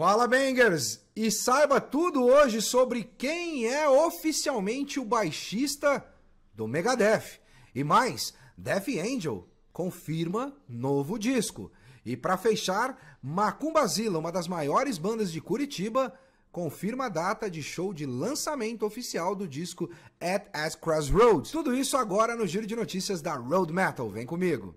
Fala Bangers! E saiba tudo hoje sobre quem é oficialmente o baixista do Megadeth. E mais, Death Angel confirma novo disco. E para fechar, Macumbazila, uma das maiores bandas de Curitiba, confirma a data de show de lançamento oficial do disco At As Crossroads. Tudo isso agora no giro de notícias da Road Metal. Vem comigo.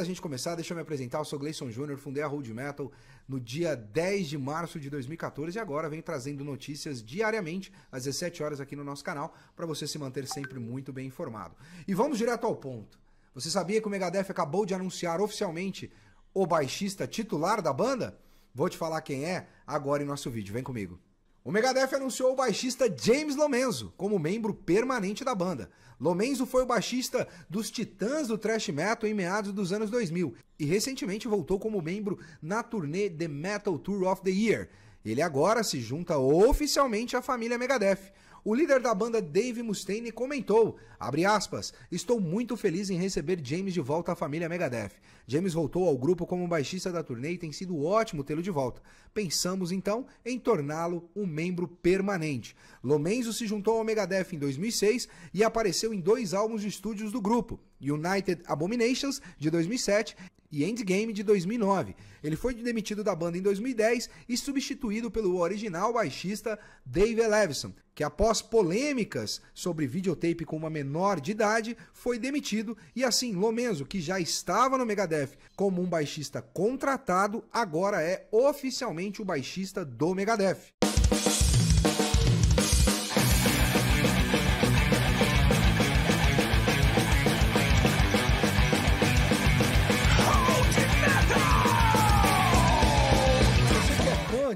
da gente começar, deixa eu me apresentar. Eu sou Gleison Júnior, fundei a Road Metal no dia 10 de março de 2014 e agora venho trazendo notícias diariamente às 17 horas aqui no nosso canal para você se manter sempre muito bem informado. E vamos direto ao ponto. Você sabia que o Megadeth acabou de anunciar oficialmente o baixista titular da banda? Vou te falar quem é agora em nosso vídeo. Vem comigo. O Megadeth anunciou o baixista James Lomenzo como membro permanente da banda. Lomenzo foi o baixista dos Titãs do thrash metal em meados dos anos 2000 e recentemente voltou como membro na turnê The Metal Tour of the Year. Ele agora se junta oficialmente à família Megadeth o líder da banda Dave Mustaine comentou, aspas, estou muito feliz em receber James de volta à família Megadeth. James voltou ao grupo como baixista da turnê e tem sido ótimo tê-lo de volta. Pensamos então em torná-lo um membro permanente. Lomenzo se juntou ao Megadeth em 2006 e apareceu em dois álbuns de estúdios do grupo, United Abominations de 2007 e Endgame de 2009. Ele foi demitido da banda em 2010 e substituído pelo original baixista Dave Levinson, que após polêmicas sobre videotape com uma menor de idade, foi demitido e assim Lomenzo, que já estava no Megadeth como um baixista contratado, agora é oficialmente o baixista do Megadeth.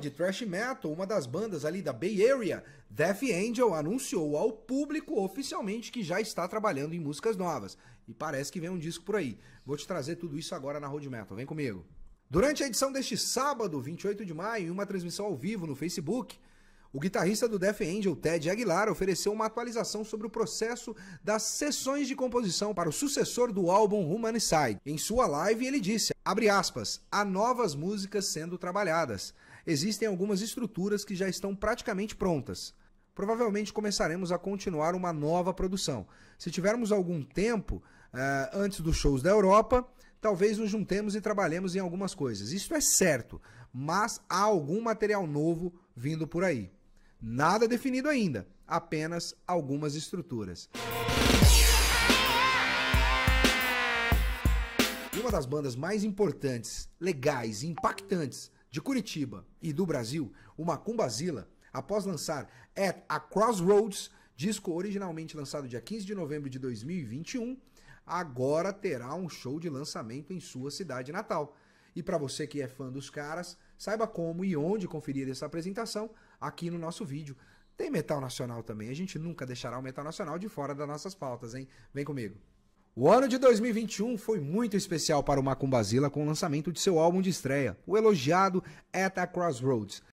de thrash metal, uma das bandas ali da Bay Area, Death Angel, anunciou ao público oficialmente que já está trabalhando em músicas novas. E parece que vem um disco por aí. Vou te trazer tudo isso agora na Road Metal. Vem comigo. Durante a edição deste sábado, 28 de maio, em uma transmissão ao vivo no Facebook, o guitarrista do Death Angel, Ted Aguilar, ofereceu uma atualização sobre o processo das sessões de composição para o sucessor do álbum Humanicide. Em sua live, ele disse, abre aspas, há novas músicas sendo trabalhadas. Existem algumas estruturas que já estão praticamente prontas. Provavelmente começaremos a continuar uma nova produção. Se tivermos algum tempo, uh, antes dos shows da Europa, talvez nos juntemos e trabalhemos em algumas coisas. Isso é certo, mas há algum material novo vindo por aí. Nada definido ainda, apenas algumas estruturas. uma das bandas mais importantes, legais e impactantes de Curitiba e do Brasil, o Macumbazila, após lançar At a Crossroads, disco originalmente lançado dia 15 de novembro de 2021, agora terá um show de lançamento em sua cidade natal. E para você que é fã dos caras, saiba como e onde conferir essa apresentação aqui no nosso vídeo. Tem metal nacional também, a gente nunca deixará o metal nacional de fora das nossas pautas, hein? Vem comigo. O ano de 2021 foi muito especial para o Macumbazila com o lançamento de seu álbum de estreia, o elogiado At a Crossroads,